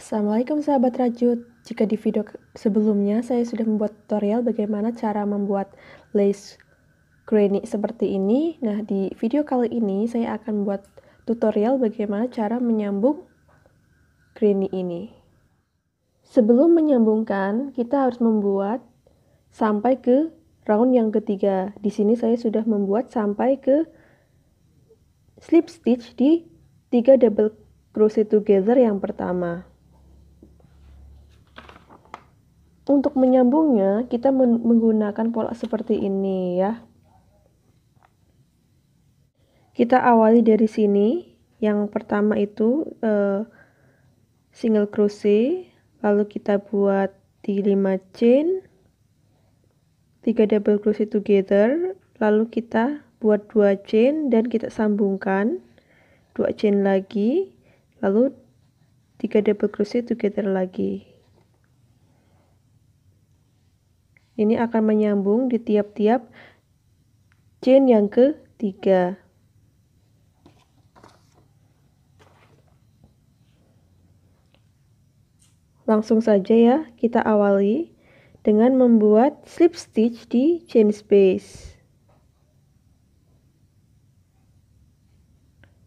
Assalamualaikum sahabat rajut. Jika di video sebelumnya saya sudah membuat tutorial bagaimana cara membuat lace granny seperti ini. Nah, di video kali ini saya akan membuat tutorial bagaimana cara menyambung granny ini. Sebelum menyambungkan, kita harus membuat sampai ke round yang ketiga. Di sini saya sudah membuat sampai ke slip stitch di 3 double crochet together yang pertama. untuk menyambungnya kita men menggunakan pola seperti ini ya kita awali dari sini yang pertama itu eh, single crochet lalu kita buat di 5 chain 3 double crochet together lalu kita buat 2 chain dan kita sambungkan 2 chain lagi lalu 3 double crochet together lagi Ini akan menyambung di tiap-tiap chain yang ketiga. Langsung saja ya, kita awali dengan membuat slip stitch di chain space.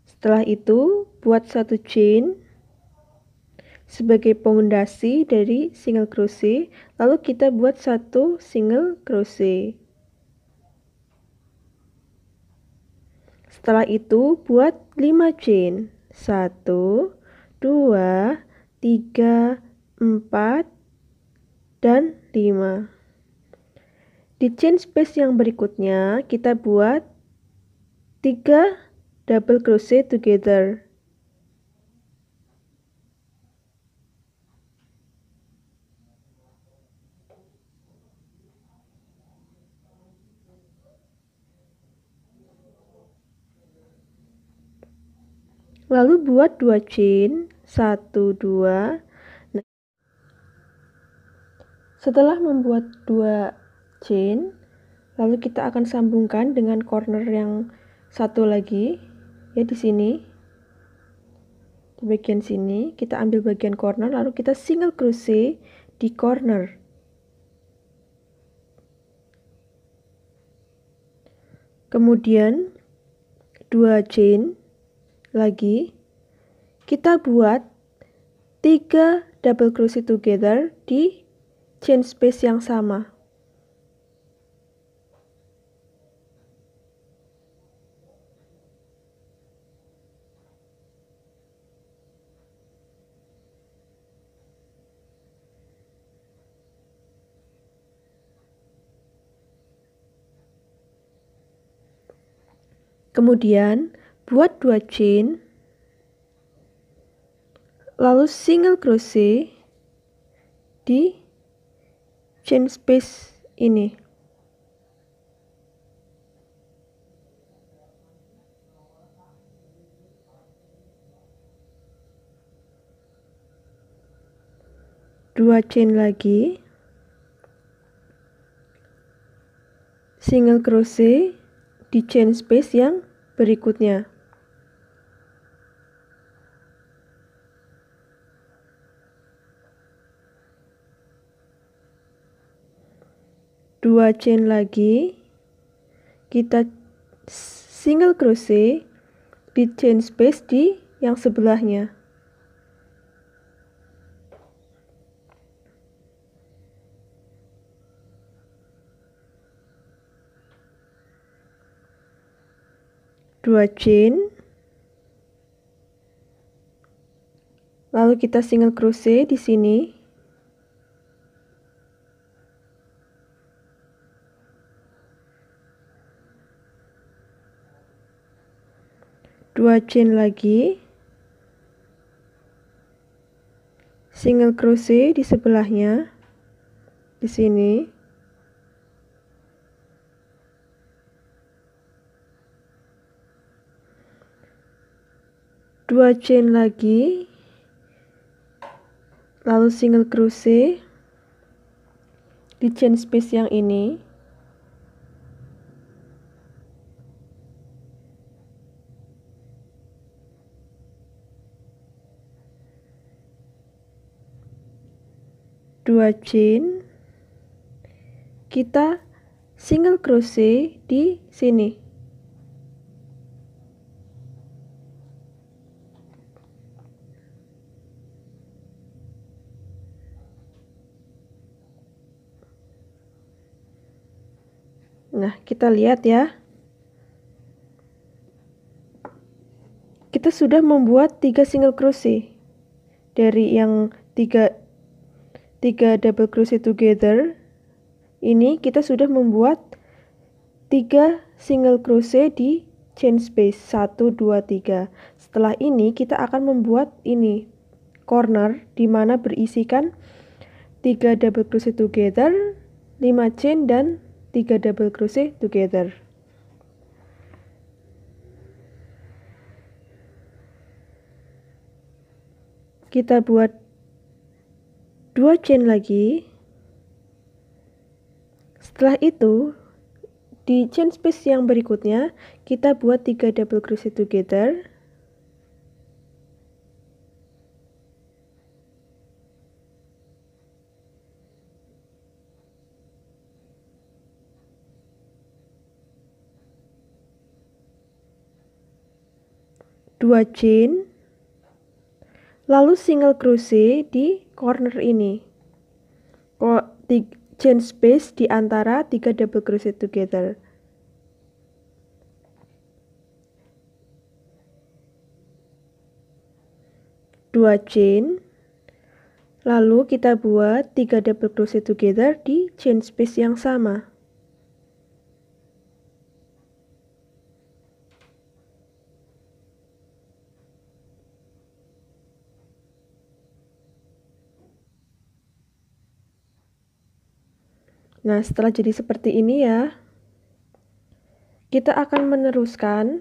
Setelah itu, buat satu chain sebagai pondasi dari single crochet lalu kita buat satu single crochet setelah itu buat 5 chain 1 2 3 4 dan 5 di chain space yang berikutnya kita buat 3 double crochet together Lalu buat dua chain, satu dua. Nah, setelah membuat dua chain, lalu kita akan sambungkan dengan corner yang satu lagi ya di sini. Di bagian sini kita ambil bagian corner lalu kita single crochet di corner. Kemudian dua chain lagi, kita buat tiga double crochet together di chain space yang sama. Kemudian, buat dua chain lalu single crochet di chain space ini dua chain lagi single crochet di chain space yang berikutnya 2 chain lagi kita single crochet di chain space di yang sebelahnya dua chain lalu kita single crochet di sini 2 chain lagi single crochet di sebelahnya di sini dua chain lagi lalu single crochet di chain space yang ini 2 chain kita single crochet di sini Nah, kita lihat ya. Kita sudah membuat tiga single crochet. Dari yang tiga 3 double crochet together ini kita sudah membuat 3 single crochet di chain space 1 2 3 setelah ini kita akan membuat ini corner dimana berisikan 3 double crochet together 5 chain dan 3 double crochet together kita buat 2 chain lagi setelah itu di chain space yang berikutnya kita buat 3 double crochet together dua chain Lalu single crochet di corner ini. Chain space di antara 3 double crochet together. Dua chain, lalu kita buat 3 double crochet together di chain space yang sama. Nah, setelah jadi seperti ini ya, kita akan meneruskan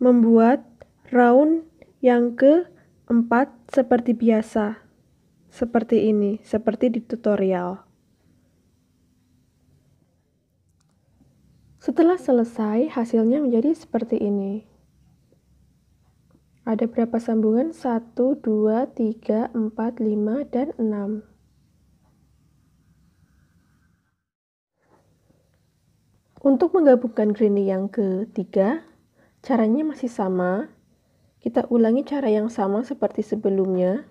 membuat round yang keempat seperti biasa. Seperti ini, seperti di tutorial. Setelah selesai, hasilnya menjadi seperti ini. Ada berapa sambungan? 1, 2, 3, 4, 5, dan 6. Untuk menggabungkan granny yang ketiga, caranya masih sama. Kita ulangi cara yang sama seperti sebelumnya.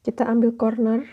kita ambil corner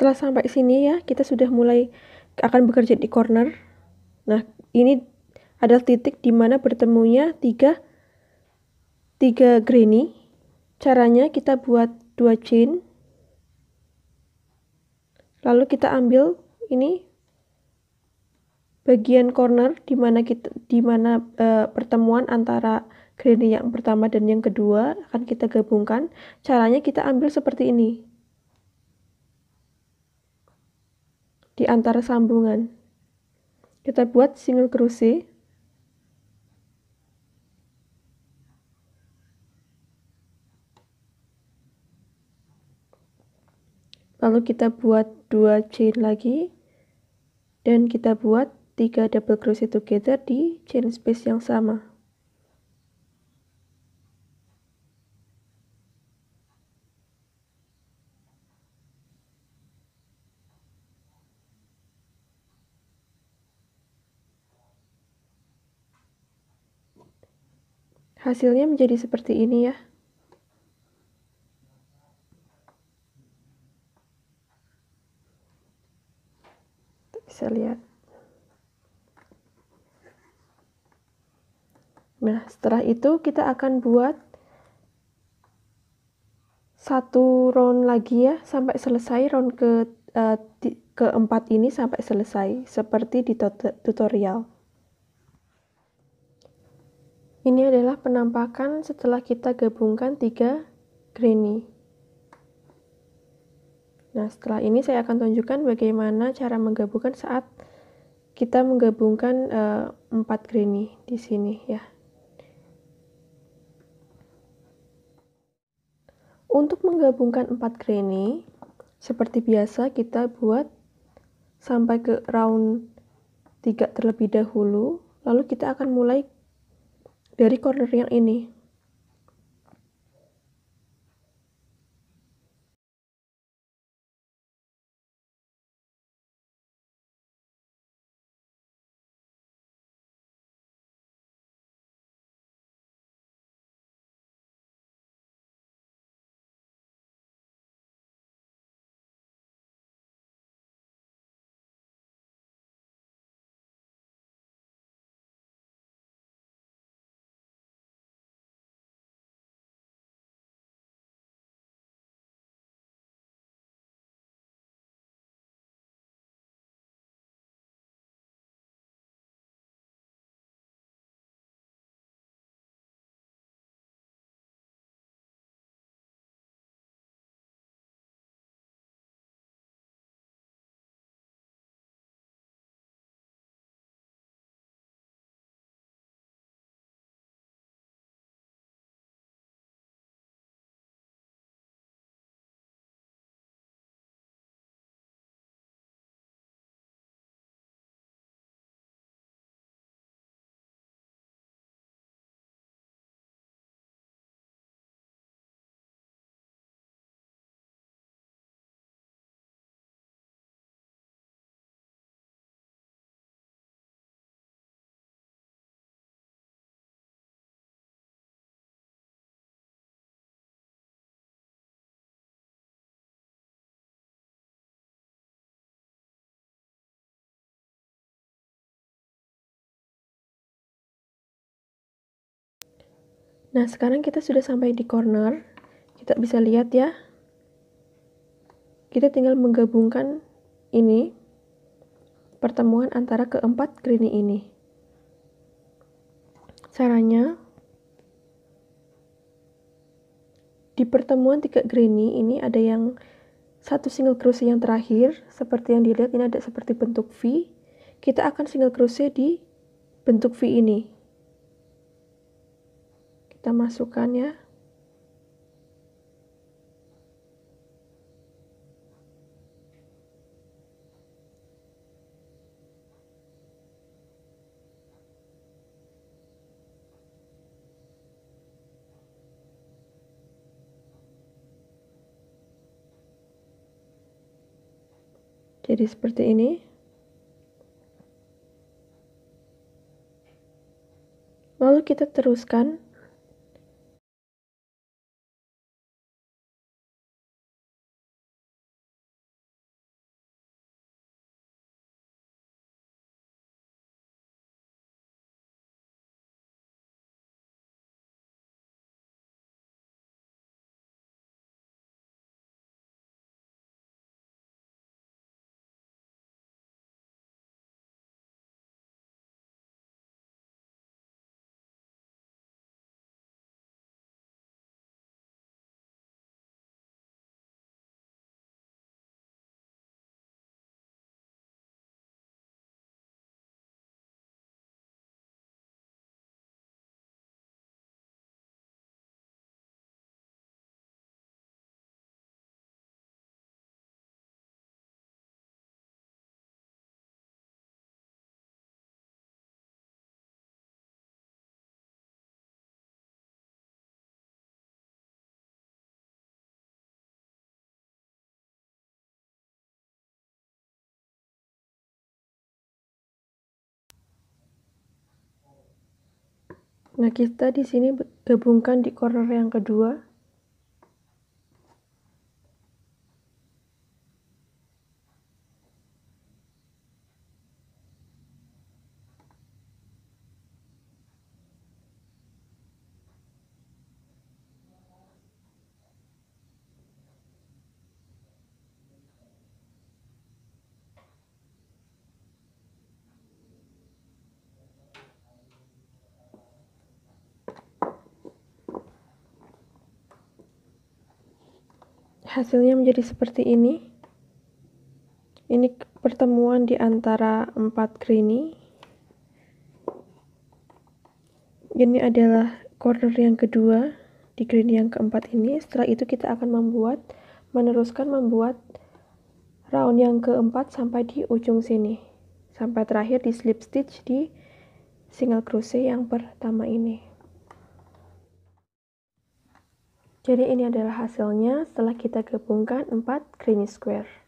setelah sampai sini ya kita sudah mulai akan bekerja di corner nah ini adalah titik di mana bertemunya tiga tiga granny caranya kita buat dua chain lalu kita ambil ini bagian corner di mana kita di mana e, pertemuan antara granny yang pertama dan yang kedua akan kita gabungkan. Caranya kita ambil seperti ini. di antara sambungan. Kita buat single crochet. Lalu kita buat dua chain lagi dan kita buat tiga double crochet together di chain space yang sama. Hasilnya menjadi seperti ini ya. Bisa lihat. Nah, setelah itu kita akan buat satu round lagi ya sampai selesai round ke uh, keempat ini sampai selesai seperti di tota-, tutorial. Ini adalah penampakan setelah kita gabungkan tiga granny. Nah, setelah ini saya akan tunjukkan bagaimana cara menggabungkan saat kita menggabungkan eh, empat granny di sini ya. Untuk menggabungkan empat granny, seperti biasa kita buat sampai ke round tiga terlebih dahulu, lalu kita akan mulai dari corner yang ini Nah, sekarang kita sudah sampai di corner. Kita bisa lihat ya. Kita tinggal menggabungkan ini pertemuan antara keempat granny ini. Caranya di pertemuan tiga granny ini ada yang satu single crochet yang terakhir, seperti yang dilihat ini ada seperti bentuk V. Kita akan single crochet di bentuk V ini. Kita masukkan ya. Jadi seperti ini. Lalu kita teruskan Nah, kita di sini gabungkan di corner yang kedua. hasilnya menjadi seperti ini. Ini pertemuan di antara empat grini. Ini adalah corner yang kedua di green yang keempat ini. Setelah itu kita akan membuat, meneruskan membuat round yang keempat sampai di ujung sini. Sampai terakhir di slip stitch di single crochet yang pertama ini. Jadi ini adalah hasilnya setelah kita gabungkan empat green square.